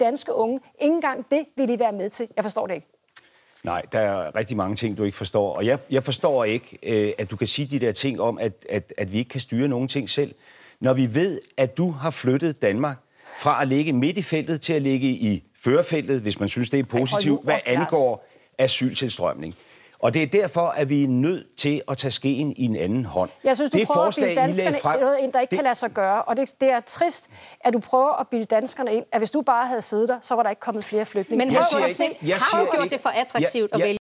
danske unge. Ingen gang det vil de være med til. Jeg forstår det ikke. Nej, der er rigtig mange ting, du ikke forstår. Og jeg, jeg forstår ikke, øh, at du kan sige de der ting om, at, at, at vi ikke kan styre nogen ting selv. Når vi ved, at du har flyttet Danmark fra at ligge midt i feltet til at ligge i førerfeltet, hvis man synes, det er positivt, hvad angår asyltilstrømning. Og det er derfor, at vi er nødt til at tage skeen i en anden hånd. Jeg synes, du det prøver forslag, at bilde danskerne frem, noget ind, der ikke det... kan lade sig gøre. Og det, det er trist, at du prøver at bilde danskerne ind, at hvis du bare havde siddet der, så var der ikke kommet flere flygtninge. Men jeg har du gjort det for attraktivt jeg, at vælge?